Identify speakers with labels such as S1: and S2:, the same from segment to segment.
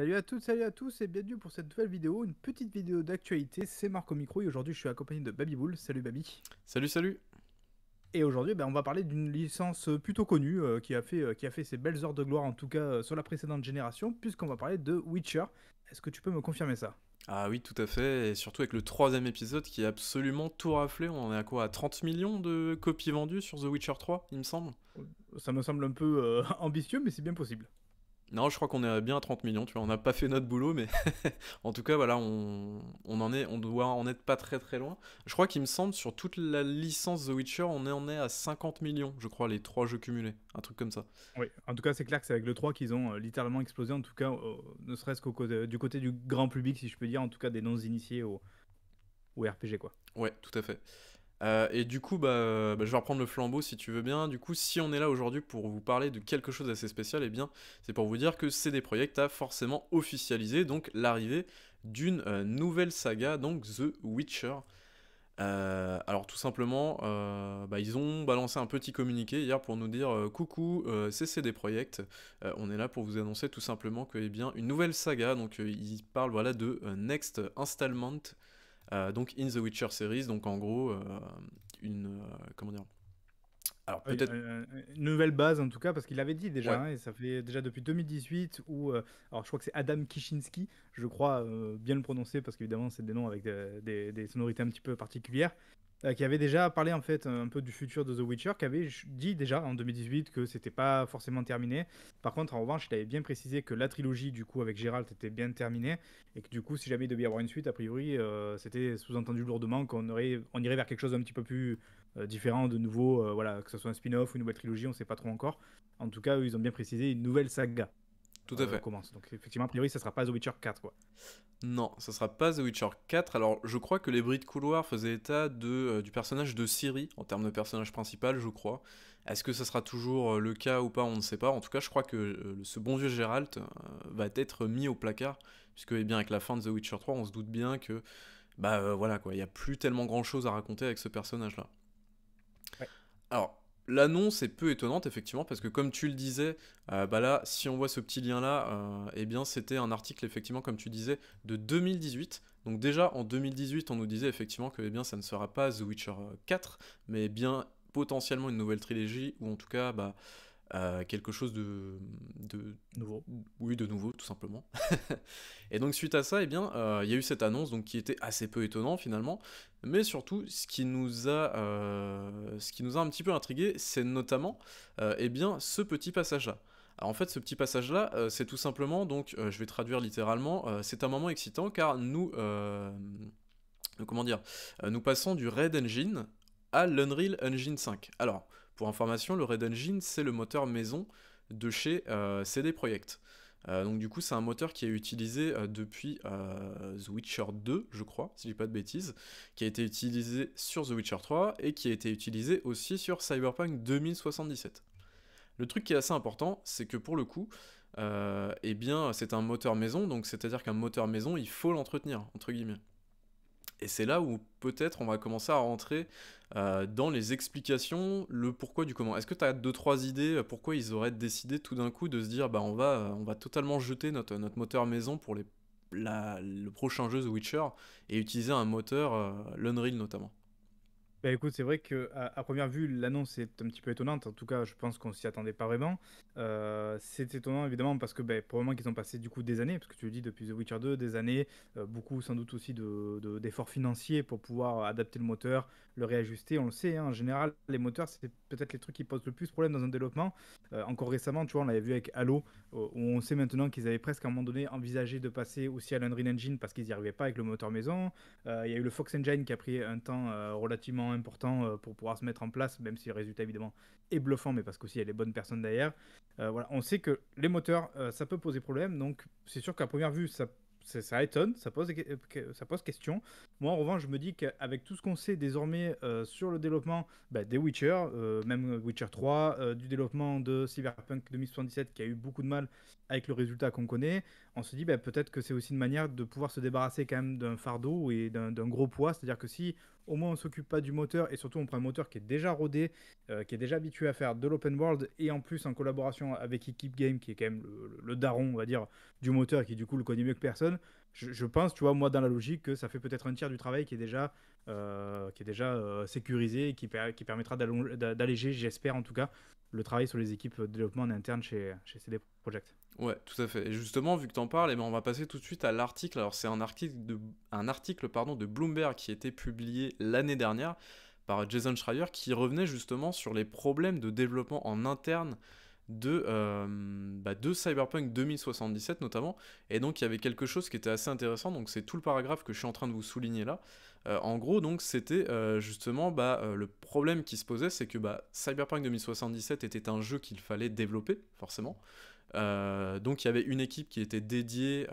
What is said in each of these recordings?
S1: Salut à toutes, salut à tous et bienvenue pour cette nouvelle vidéo, une petite vidéo d'actualité, c'est Marco Micro et aujourd'hui je suis accompagné de Bull. salut Baby Salut salut Et aujourd'hui ben, on va parler d'une licence euh, plutôt connue euh, qui, a fait, euh, qui a fait ses belles heures de gloire en tout cas sur la précédente génération puisqu'on va parler de Witcher, est-ce que tu peux me confirmer ça
S2: Ah oui tout à fait et surtout avec le troisième épisode qui est absolument tout raflé, on est à quoi à 30 millions de copies vendues sur The Witcher 3 il me semble Ça me semble un peu ambitieux mais c'est bien possible non, je crois qu'on est bien à 30 millions, tu vois. On n'a pas fait notre boulot, mais en tout cas, voilà, on, en est, on doit en être pas très très loin. Je crois qu'il me semble, sur toute la licence The Witcher, on en est à 50 millions, je crois, les trois jeux cumulés. Un truc comme ça. Oui, en tout cas, c'est clair que c'est avec le 3 qu'ils ont
S1: euh, littéralement explosé, en tout cas, ne serait-ce qu'au côté, du côté du grand public, si je peux dire, en tout cas des non-initiés
S2: au, au RPG, quoi. Ouais, tout à fait. Euh, et du coup, bah, bah, je vais reprendre le flambeau si tu veux bien. Du coup, si on est là aujourd'hui pour vous parler de quelque chose d'assez spécial, et eh bien, c'est pour vous dire que CD Projekt a forcément officialisé donc l'arrivée d'une euh, nouvelle saga, donc The Witcher. Euh, alors tout simplement, bah, ils ont balancé un petit communiqué hier pour nous dire coucou, c'est CD Projekt. on est là pour vous annoncer tout simplement que eh bien une nouvelle saga. Donc ils parlent voilà de Next Installment euh, donc in The Witcher series, donc en gros euh, une euh, comment dire alors peut-être
S1: nouvelle base en tout cas parce qu'il l'avait dit déjà hein, et ça fait déjà depuis 2018 où alors je crois que c'est Adam Kishinsky, je crois bien le prononcer parce qu'évidemment c'est des noms avec des, des, sonorités un petit peu particulières euh, qui avait déjà parlé en fait euh, un peu du futur de The Witcher, qui avait dit déjà en 2018 que c'était pas forcément terminé. Par contre, en revanche, il avait bien précisé que la trilogie du coup avec Geralt était bien terminée et que du coup, si jamais il devait y avoir une suite, a priori, euh, c'était sous-entendu lourdement qu'on aurait, on irait vers quelque chose d'un petit peu plus différent, de nouveau, voilà, que ce soit un spin-off ou une nouvelle trilogie, on sait pas trop encore. En tout cas, eux, ils ont bien précisé une nouvelle saga. Tout à euh, fait. Commence. Donc effectivement, a priori, ça sera pas The Witcher 4, quoi.
S2: Non, ça sera pas The Witcher 4. Alors, je crois que les bris de couloir faisaient état de, euh, du personnage de Siri, en termes de personnage principal, je crois. Est-ce que ça sera toujours euh, le cas ou pas, on ne sait pas. En tout cas, je crois que ce bon vieux Geralt va être mis au placard, puisque, eh bien, avec la fin de The Witcher 3, on se doute bien que, bah voilà, quoi, il n'y a plus tellement grand-chose à raconter avec ce personnage-là. Ouais. Alors, L'annonce est peu étonnante, effectivement, parce que comme tu le disais, euh, bah là, si on voit ce petit lien-là, euh, eh bien, c'était un article, effectivement, comme tu disais, de 2018. Donc déjà, en 2018, on nous disait effectivement que eh bien, ça ne sera pas The Witcher 4, euh, mais bien potentiellement une nouvelle trilogie, ou en tout cas, bah, euh, quelque chose de, nouveau. Oui, de nouveau, tout simplement. et donc suite à ça, eh bien, euh, il y a eu cette annonce donc, qui était assez peu étonnante finalement, mais surtout, ce qui nous a, euh, ce qui nous a un petit peu intrigué, c'est notamment eh bien, ce petit passage-là. Alors en fait, ce petit passage-là, c'est tout simplement, donc je vais traduire littéralement, c'est un moment excitant car nous, comment dire, nous passons du Red Engine à l'Unreal Engine 5. Alors, pour information, le Red Engine, c'est le moteur maison de chez euh, CD Projekt. Euh, donc du coup, c'est un moteur qui est utilisé euh, depuis The Witcher 2, je crois, si je dis pas de bêtises, qui a été utilisé sur The Witcher 3 et qui a été utilisé aussi sur Cyberpunk 2077. Le truc qui est assez important, c'est que pour le coup, eh bien, c'est un moteur maison, donc c'est-à-dire qu'un moteur maison, il faut l'entretenir, entre guillemets. Et c'est là où peut-être on va commencer à rentrer euh, dans les explications, le pourquoi du comment. Est-ce que tu as deux, trois idées euh, pourquoi ils auraient décidé tout d'un coup de se dire bah, on, va, euh, on va totalement jeter notre, notre moteur maison pour les, le prochain jeu The Witcher et utiliser un moteur, l'Unreal notamment
S1: bah, écoute, c'est vrai que à, première vue, l'annonce est un petit peu étonnante. En tout cas, je pense qu'on s'y attendait pas vraiment. Euh, c'est étonnant évidemment parce que bah, probablement qu'ils ont passé du coup des années, parce que tu le dis depuis The Witcher 2, des années, euh, beaucoup sans doute aussi d'efforts de, d'efforts financiers pour pouvoir adapter le moteur, le réajuster. On le sait, hein, en général, les moteurs, c'est peut-être les trucs qui posent le plus de problèmes dans un développement. Euh, encore récemment, tu vois, on l'avait vu avec Halo, où on sait maintenant qu'ils avaient presque à un moment donné envisagé de passer aussi à l'Unreal Engine parce qu'ils n'y arrivaient pas avec le moteur maison. Il y a eu le Fox Engine qui a pris un temps relativement important euh, pour pouvoir se mettre en place, même si le résultat évidemment est bluffant, mais parce qu'aussi il y a les bonnes personnes derrière. Euh, voilà, on sait que les moteurs, euh, ça peut poser problème, donc c'est sûr qu'à première vue, ça ça, ça, étonne, ça pose, ça pose question. Moi, en revanche, je me dis qu'avec tout ce qu'on sait désormais euh, sur le développement bah, des Witcher, euh, même Witcher 3, euh, du développement de Cyberpunk 2077 qui a eu beaucoup de mal avec le résultat qu'on connaît, on se dit bah, peut-être que c'est aussi une manière de pouvoir se débarrasser quand même d'un fardeau et d'un gros poids. C'est-à-dire que si au moins on s'occupe pas du moteur et surtout on prend un moteur qui est déjà rodé, qui est déjà habitué à faire de l'open world et en plus en collaboration avec Equipe Game qui est quand même le, daron, on va dire, du moteur et qui du coup le connaît mieux que personne, je, pense, tu vois, moi, dans la logique, que ça fait peut-être un tiers du travail qui est déjà, euh, qui est déjà euh, sécurisé et qui, permettra d'alléger, j'espère en tout cas, le travail sur les équipes de développement en interne chez, chez CD Project.
S2: Ouais, tout à fait. Et justement, vu que tu en parles, eh ben, on va passer tout de suite à l'article. Alors, c'est un article, de, un article pardon, de Bloomberg qui a été publié l'année dernière par Jason Schreier qui revenait justement sur les problèmes de développement en interne euh, bah, de, Cyberpunk 2077 notamment. Et donc il y avait quelque chose qui était assez intéressant, donc c'est tout le paragraphe que je suis en train de vous souligner là. Euh, en gros, donc c'était euh, justement bah, le problème qui se posait, c'est que bah, Cyberpunk 2077 était un jeu qu'il fallait développer, forcément. donc il y avait une équipe qui était dédiée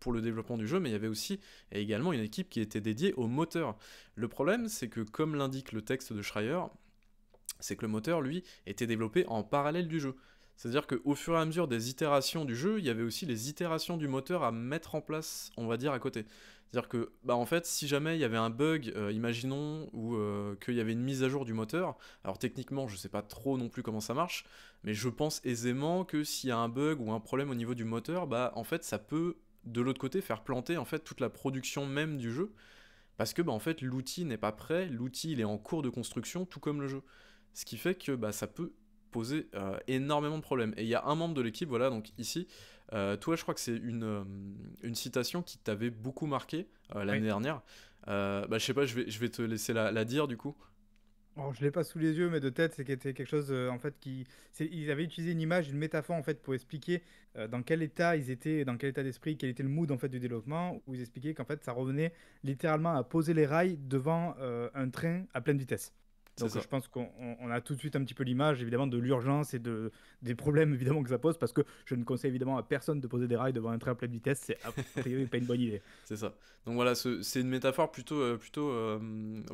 S2: pour le développement du jeu, mais il y avait aussi et également une équipe qui était dédiée au moteur. Le problème, c'est que comme l'indique le texte de Schreier, c'est que le moteur, lui, était développé en parallèle du jeu. C'est-à-dire qu'au fur et à mesure des itérations du jeu, il y avait aussi les itérations du moteur à mettre en place, on va dire, à côté. C'est-à-dire que, bah en fait, si jamais il y avait un bug, euh, imaginons, ou euh, qu'il y avait une mise à jour du moteur, alors techniquement, je sais pas trop non plus comment ça marche, mais je pense aisément que s'il y a un bug ou un problème au niveau du moteur, bah en fait, ça peut, de l'autre côté, faire planter en fait toute la production même du jeu, parce que, bah en fait, l'outil n'est pas prêt, l'outil il est en cours de construction, tout comme le jeu ce qui fait que bah, ça peut poser euh, énormément de problèmes. Et il y a un membre de l'équipe, voilà, donc ici, euh, toi je crois que c'est une, euh, une citation qui t'avait beaucoup marqué l'année dernière. bah, je sais pas, je vais, je vais te laisser la, dire du coup.
S1: Je je l'ai pas sous les yeux, mais de tête, c'était quelque chose en fait qui, ils avaient utilisé une image, une métaphore en fait pour expliquer dans quel état ils étaient, dans quel état d'esprit, quel était le mood en fait du développement, où ils expliquaient qu'en fait ça revenait littéralement à poser les rails devant un train à pleine vitesse. Donc je pense qu'on a tout de suite un petit peu l'image évidemment de l'urgence et de, des problèmes évidemment que ça pose parce que je ne conseille évidemment à personne de poser des rails devant un train à pleine vitesse, c'est
S2: pas une bonne idée. C'est ça. Donc voilà, c'est une métaphore plutôt, euh, plutôt, euh,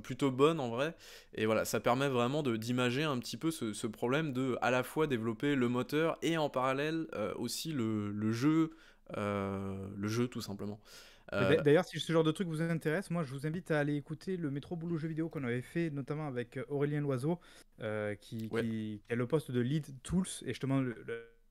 S2: plutôt bonne en vrai. Et voilà, ça permet vraiment d'imager un petit peu ce, problème de à la fois développer le moteur et en parallèle euh, aussi le, le jeu, le jeu tout simplement. Euh, d'ailleurs,
S1: si ce genre de truc vous intéresse, moi je vous invite à aller écouter le métro boulot jeu vidéo qu'on avait fait notamment avec euh, Aurélien Loiseau, euh, qui, est a le poste de lead tools et justement le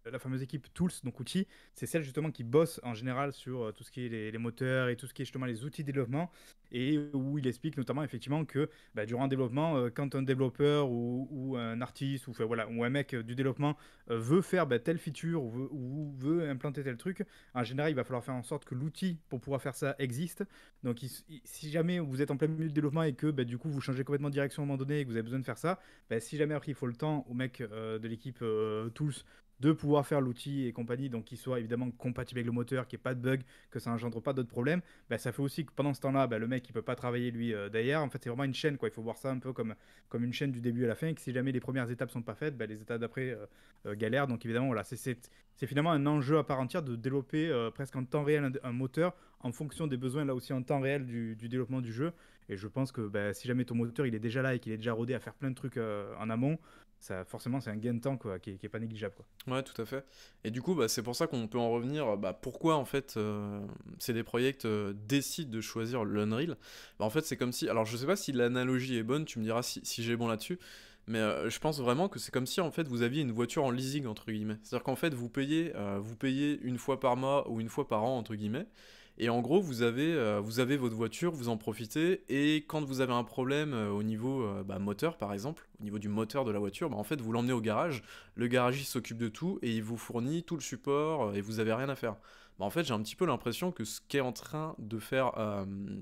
S1: la fameuse équipe Tools, donc outils, c'est celle justement qui bosse en général sur euh, tout ce qui est les, moteurs et tout ce qui est justement les outils de développement, et où il explique notamment effectivement que bah, durant un développement, euh, quand un développeur ou, un artiste ou, voilà, ou un mec euh, du développement veut faire bah, telle feature ou veut, implanter tel truc, en général, il va falloir faire en sorte que l'outil pour pouvoir faire ça existe. Donc si jamais vous êtes en plein milieu de développement et que bah, du coup vous changez complètement de direction à un moment donné et que vous avez besoin de faire ça, bah, si jamais après il faut le temps au mec de l'équipe Tools de pouvoir faire l'outil et compagnie, donc qu'il soit évidemment compatible avec le moteur, qu'il n'y ait pas de bug, que ça n'engendre pas d'autres problèmes, bah, ça fait aussi que pendant ce temps-là, bah, le mec il peut pas travailler lui euh, d'ailleurs. En fait, c'est vraiment une chaîne, quoi. Il faut voir ça un peu comme, comme une chaîne du début à la fin, et que si jamais les premières étapes sont pas faites, bah, les étapes d'après euh, euh, galèrent. Donc évidemment, voilà, c'est finalement un enjeu à part entière de développer presque en temps réel un, moteur en fonction des besoins, là aussi en temps réel du, développement du jeu. Et je pense que si jamais ton moteur il est déjà là et qu'il est déjà rodé à faire plein de trucs en amont, ça, forcément, c'est un gain de temps quoi, qui, n'est pas négligeable.
S2: Quoi. Ouais, tout à fait. Et du coup, bah, c'est pour ça qu'on peut en revenir. Bah, pourquoi en fait euh, CD Projekt euh, décide de choisir l'Unreal bah, En fait, c'est comme si. Alors, je sais pas si l'analogie est bonne, tu me diras si, si j'ai bon là-dessus. Mais euh, je pense vraiment que c'est comme si en fait vous aviez une voiture en leasing entre guillemets. C'est-à-dire qu'en fait vous payez, euh, vous payez une fois par mois ou une fois par an entre guillemets. Et en gros, euh, vous avez, votre voiture, vous en profitez, et quand vous avez un problème euh, au niveau euh, bah, moteur, par exemple, au niveau du moteur de la voiture, bah, en fait, vous l'emmenez au garage, le garagiste s'occupe de tout, et il vous fournit tout le support, et vous avez rien à faire. Bah, en fait, j'ai un petit peu l'impression que ce qu'est en train de faire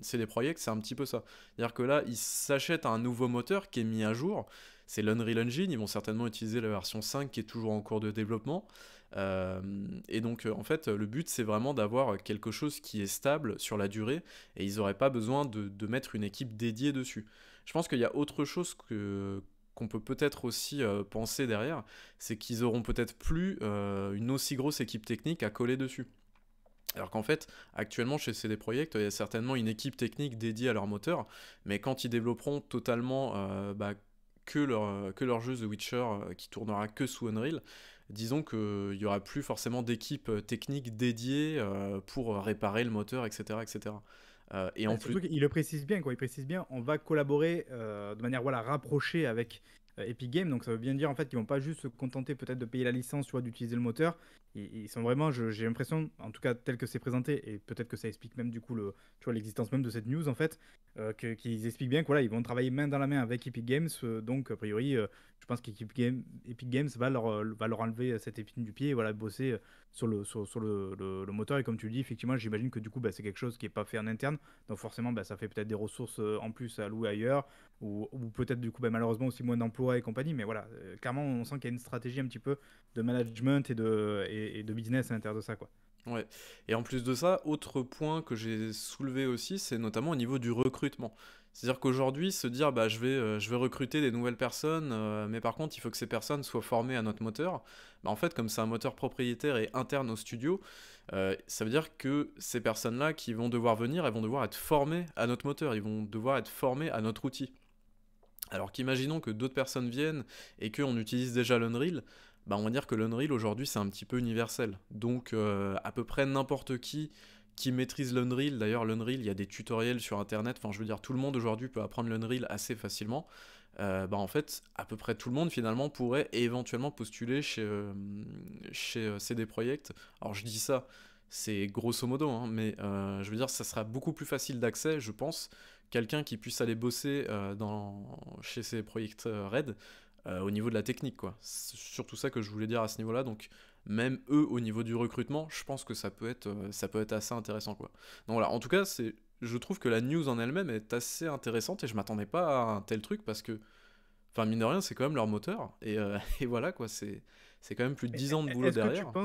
S2: CD Projekt, c'est un petit peu ça. C'est-à-dire que là, ils s'achètent un nouveau moteur qui est mis à jour, c'est l'Unreal Engine, ils vont certainement utiliser la version 5 qui est toujours en cours de développement, euh, et donc, euh, en fait, le but, c'est vraiment d'avoir quelque chose qui est stable sur la durée, et ils n'auraient pas besoin de, mettre une équipe dédiée dessus. Je pense qu'il y a autre chose qu'on peut peut-être aussi euh, penser derrière, c'est qu'ils auront peut-être plus une aussi grosse équipe technique à coller dessus. Alors qu'en fait, actuellement chez CD Projekt, il y a certainement une équipe technique dédiée à leur moteur, mais quand ils développeront totalement bah, que, leur, que leur jeu The Witcher qui tournera que sous Unreal, disons qu'il euh, n'y aura plus forcément d'équipe euh, technique dédiée euh, pour réparer le moteur, etc. etc. et en Il le
S1: précise bien, quoi. il précise bien, on va collaborer de manière voilà, rapprochée avec euh, Epic Games. Donc ça veut bien dire en fait qu'ils vont pas juste se contenter peut-être de payer la licence, soit d'utiliser le moteur. Ils, ils sont vraiment, j'ai l'impression, en tout cas tel que c'est présenté, et peut-être que ça explique même du coup le, tu vois, l'existence même de cette news en fait, euh, qu'ils expliquent bien qu'ils voilà, ils vont travailler main dans la main avec Epic Games. Euh, donc a priori, je pense qu'Epic Game, Games va leur, va leur enlever cette épine du pied et voilà bosser sur, le, sur, le, moteur. Et comme tu le dis, effectivement, j'imagine que du coup, bah, c'est quelque chose qui n'est pas fait en interne. Donc forcément, bah, ça fait peut-être des ressources euh, en plus à louer ailleurs, ou, peut-être du coup, bah, malheureusement, aussi moins d'emplois et compagnie. Mais voilà, euh, clairement, on sent qu'il y a une stratégie un petit peu de management et de, et de business à l'intérieur de ça.
S2: quoi. Ouais. Et en plus de ça, autre point que j'ai soulevé aussi, c'est notamment au niveau du recrutement. C'est-à-dire qu'aujourd'hui, se dire bah, je, vais, euh, je vais recruter des nouvelles personnes, euh, mais par contre, il faut que ces personnes soient formées à notre moteur. Bah, en fait, comme c'est un moteur propriétaire et interne au studio, euh, ça veut dire que ces personnes-là qui vont devoir venir, elles vont devoir être formées à notre moteur, ils vont devoir être formées à notre outil. Alors qu'imaginons que d'autres personnes viennent et qu'on utilise déjà l'Unreal, bah on va dire que l'Unreal aujourd'hui c'est un petit peu universel. Donc euh, à peu près n'importe qui qui maîtrise l'Unreal, d'ailleurs l'Unreal il y a des tutoriels sur internet, enfin je veux dire tout le monde aujourd'hui peut apprendre l'Unreal assez facilement. Euh, bah en fait à peu près tout le monde finalement pourrait éventuellement postuler chez, euh, chez CD Projekt. Alors je dis ça, c'est grosso modo, hein, mais je veux dire, ça sera beaucoup plus facile d'accès, je pense, quelqu'un qui puisse aller bosser dans, chez CD Project Red euh, au niveau de la technique. quoi. C'est surtout ça que je voulais dire à ce niveau-là. Donc même eux, au niveau du recrutement, je pense que ça peut être, euh, ça peut être assez intéressant. quoi. Donc voilà, en tout cas, c'est, je trouve que la news en elle-même est assez intéressante et je m'attendais pas à un tel truc parce que, enfin mine de rien, c'est quand même leur moteur. Et, euh, voilà, quoi, c'est, c'est quand même plus de 10 ans de boulot est derrière.
S1: Que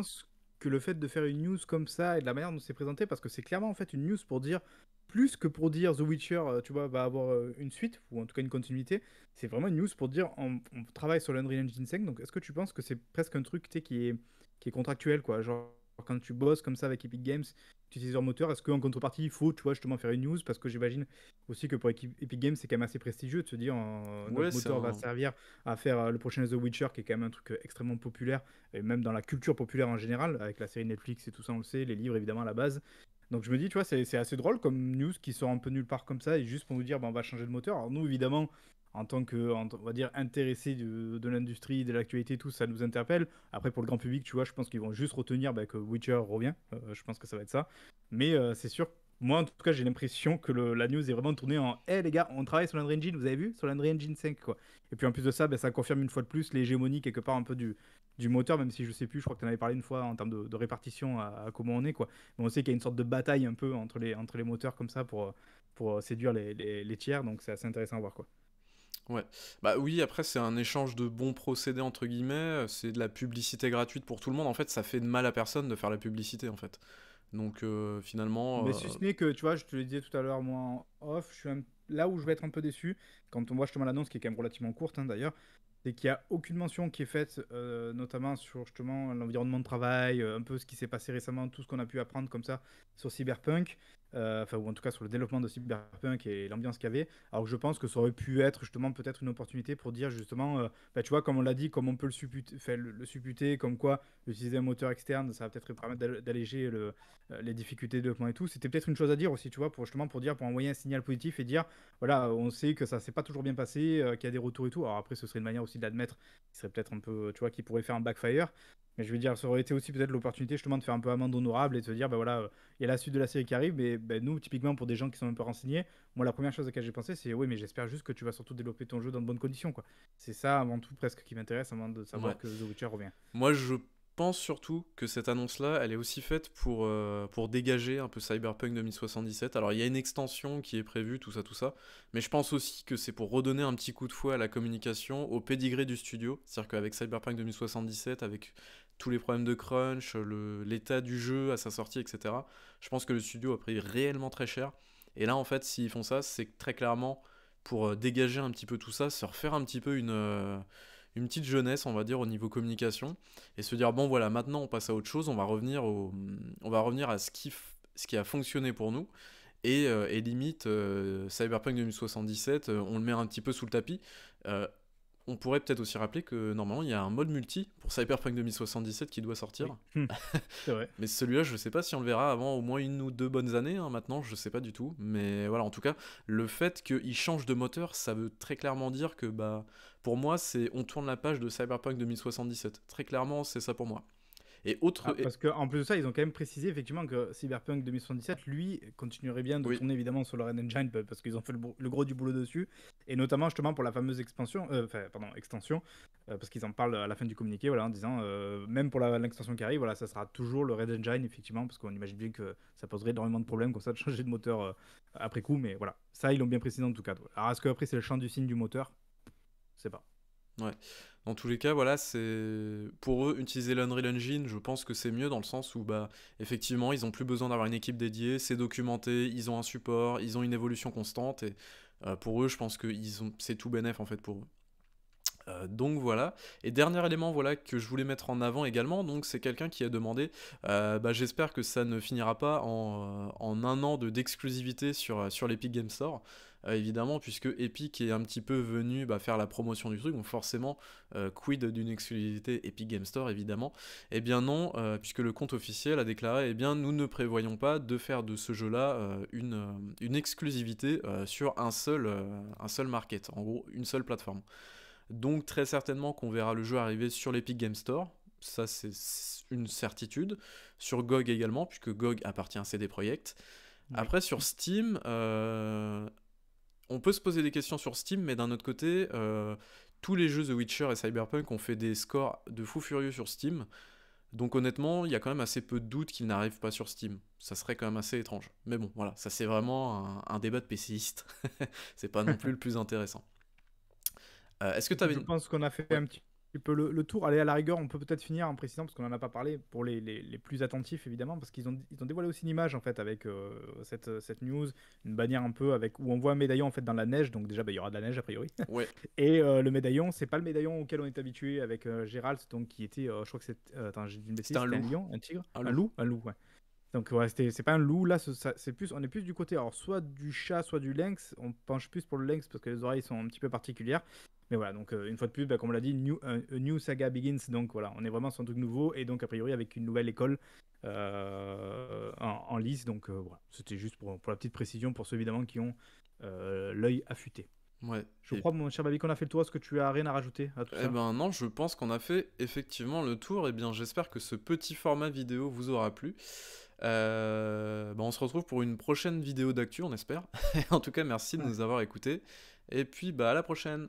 S1: le fait de faire une news comme ça et de la manière dont c'est présenté, parce que c'est clairement en fait une news pour dire plus que pour dire The Witcher, euh, tu vois, va avoir euh, une suite ou en tout cas une continuité. C'est vraiment une news pour dire on, travaille sur l'Unreal Engine 5. Donc, est-ce que tu penses que c'est presque un truc qui est qui est contractuel quoi, genre quand tu bosses comme ça avec Epic Games, tu utilises leur moteur, est-ce qu'en contrepartie, il faut, tu vois, justement faire une news Parce que j'imagine aussi que pour Epic Games, c'est quand même assez prestigieux de se dire, notre moteur va servir à faire euh, le prochain The Witcher, qui est quand même un truc euh, extrêmement populaire, et même dans la culture populaire en général, avec la série Netflix et tout ça, on le sait, les livres évidemment à la base. Donc je me dis, tu vois, c'est assez drôle comme news qui sort un peu nulle part comme ça, et juste pour nous dire, ben on va changer de moteur. Alors nous, évidemment, en tant que, on va dire, intéressé de, l'industrie, de l'actualité, tout ça nous interpelle. Après, pour le grand public, tu vois, je pense qu'ils vont juste retenir bah, que Witcher revient. Euh, je pense que ça va être ça. Mais euh, c'est sûr, moi en tout cas, j'ai l'impression que la news est vraiment tournée en Hé les gars, on travaille sur l'Unreal Engine, vous avez vu Sur l'Unreal Engine 5, quoi. Et puis en plus de ça, bah, ça confirme une fois de plus l'hégémonie quelque part un peu du, du moteur, même si je sais plus, je crois que tu en avais parlé une fois en termes de, répartition à, comment on est, quoi. Mais on sait qu'il y a une sorte de bataille un peu entre les, entre les moteurs comme ça pour, pour séduire
S2: les, les tiers, donc c'est assez intéressant à voir, quoi. Ouais, bah oui, après c'est un échange de bons procédés entre guillemets, euh, c'est de la publicité gratuite pour tout le monde, en fait ça fait de mal à personne de faire la publicité en fait. Donc euh, finalement... Mais euh, si ce n'est
S1: que, tu vois, je te le disais tout à l'heure moi off, je suis là où je vais être un peu déçu, quand on voit justement l'annonce qui est quand même relativement courte hein, d'ailleurs, c'est qu'il n'y a aucune mention qui est faite, euh, notamment sur justement l'environnement de travail, euh, un peu ce qui s'est passé récemment, tout ce qu'on a pu apprendre comme ça sur Cyberpunk, euh, enfin, ou en tout cas sur le développement de Cyberpunk et l'ambiance qu'il y avait. Alors que je pense que ça aurait pu être justement peut-être une opportunité pour dire justement, bah, tu vois, comme on l'a dit, comme on peut le supputer, comme quoi utiliser un moteur externe, ça va peut-être permettre d'alléger le, les difficultés de développement et tout. C'était peut-être une chose à dire aussi, tu vois, pour justement pour dire, pour envoyer un signal positif et dire, voilà, on sait que ça s'est pas toujours bien passé, qu'il y a des retours et tout. Alors après, ce serait une manière aussi d'admettre de serait peut-être un peu, tu vois, qui pourrait faire un backfire. Mais je veux dire, ça aurait été aussi peut-être l'opportunité justement de faire un peu amende honorable et de se dire, ben voilà, euh, il y a la suite de la série qui arrive, mais ben nous, typiquement, pour des gens qui sont un peu renseignés, moi, la première chose à laquelle j'ai pensé, c'est oui, mais j'espère juste que tu vas surtout développer ton jeu dans de bonnes conditions, quoi. C'est ça, avant tout, presque, qui m'intéresse, avant de savoir que The Witcher revient.
S2: Moi, je pense surtout que cette annonce-là, elle est aussi faite pour, euh, pour dégager un peu Cyberpunk 2077. Alors, il y a une extension qui est prévue, tout ça, tout ça. Mais je pense aussi que c'est pour redonner un petit coup de fouet à la communication, au pédigré du studio. C'est-à-dire qu'avec Cyberpunk 2077, avec tous les problèmes de crunch, l'état du jeu à sa sortie, etc., je pense que le studio a pris réellement très cher. Et là, en fait, s'ils font ça, c'est très clairement pour euh, dégager un petit peu tout ça, se refaire un petit peu une... Euh, une petite jeunesse, on va dire, au niveau communication, et se dire bon voilà, maintenant on passe à autre chose, on va revenir, au, on va revenir à ce qui, ce qui a fonctionné pour nous. Et, euh, et limite, euh, Cyberpunk 2077, euh, on le met un petit peu sous le tapis on pourrait peut-être aussi rappeler que normalement il y a un mode multi pour Cyberpunk 2077 qui doit sortir. Hum. mais celui-là, je ne sais pas si on le verra avant au moins une ou deux bonnes années. Hein, maintenant, je ne sais pas du tout. Mais voilà, en tout cas, le fait qu'il change de moteur, ça veut très clairement dire que bah, pour moi, c'est on tourne la page de Cyberpunk 2077. Très clairement, c'est ça pour moi. Et ah, parce
S1: qu'en plus de ça, ils ont quand même précisé effectivement que Cyberpunk 2077, lui, continuerait bien de tourner évidemment sur le Red Engine parce qu'ils ont fait le, gros du boulot dessus. Et notamment justement pour la fameuse expansion, euh, pardon, extension, euh, parce qu'ils en parlent à la fin du communiqué, voilà, en disant euh, même pour l'extension qui arrive, voilà, ça sera toujours le Red Engine effectivement, parce qu'on imagine bien que ça poserait énormément de problèmes comme ça de changer de moteur après coup, mais voilà, ça ils l'ont bien précisé en tout cas. Alors est-ce que après c'est le champ du signe du moteur Je pas.
S2: Dans tous les cas, voilà, c'est pour eux utiliser l'Unreal Engine, je pense que c'est mieux dans le sens où bah effectivement, ils ont plus besoin d'avoir une équipe dédiée, c'est documenté, ils ont un support, ils ont une évolution constante et euh, pour eux, je pense que ont c'est tout bénéf en fait pour eux. Euh, donc voilà. Et dernier élément voilà que je voulais mettre en avant également, donc c'est quelqu'un qui a demandé, euh, bah, j'espère que ça ne finira pas en, en un an d'exclusivité sur, sur l'Epic Game Store. Euh, évidemment, puisque Epic est un petit peu venu bah, faire la promotion du truc, donc forcément, euh, quid d'une exclusivité Epic Game Store, évidemment. Eh bien non, euh, puisque le compte officiel a déclaré, eh bien nous ne prévoyons pas de faire de ce jeu-là une, une, exclusivité sur un seul, un seul market, en gros, une seule plateforme. Donc très certainement qu'on verra le jeu arriver sur l'Epic Game Store, ça c'est une certitude. Sur GOG également, puisque GOG appartient à CD Projekt. Après sur Steam, on peut se poser des questions sur Steam, mais d'un autre côté, euh, tous les jeux The Witcher et Cyberpunk ont fait des scores de fou furieux sur Steam. Donc honnêtement, il y a quand même assez peu de doutes qu'ils n'arrivent pas sur Steam. Ça serait quand même assez étrange. Mais bon, voilà, ça c'est vraiment un, débat de PCiste. c'est pas non plus le plus intéressant. Euh, est-ce que tu avais... Je
S1: pense qu'on a fait un petit tu le, tour, aller à la rigueur, on peut peut-être finir en précisant, parce qu'on n'en a pas parlé, pour les, les, plus attentifs évidemment, parce qu'ils ont, ils ont dévoilé aussi une image en fait avec euh, cette, euh, cette news, une bannière un peu avec où on voit un médaillon en fait dans la neige, donc déjà bah, il y aura de la neige a priori. Et euh, le médaillon, c'est pas le médaillon auquel on est habitué avec Gérald, donc qui était, je crois que c'est, attends, j'ai une un, un lion, un tigre, un, loup. un loup, Donc c'est pas un loup là, c'est plus, on est plus du côté alors soit du chat, soit du lynx. On penche plus pour le lynx parce que les oreilles sont un petit peu particulières. Mais voilà, donc euh, une fois de plus, bah, comme on l'a dit, new, euh, a new Saga Begins. Donc voilà, on est vraiment sur un truc nouveau et donc a priori avec une nouvelle école euh, en, lice. Donc voilà, c'était juste pour, la petite précision pour ceux évidemment qui ont
S2: l'œil
S1: affûté. Je crois, mon cher Babi, qu'on a fait le tour. Est-ce que tu as rien à rajouter à tout eh ça Eh
S2: ben non, je pense qu'on a fait effectivement le tour. Et eh bien, j'espère que ce petit format vidéo vous aura plu. Bah, on se retrouve pour une prochaine vidéo d'actu, on espère. en tout cas, merci de nous avoir écoutés. Et puis, bah, à la prochaine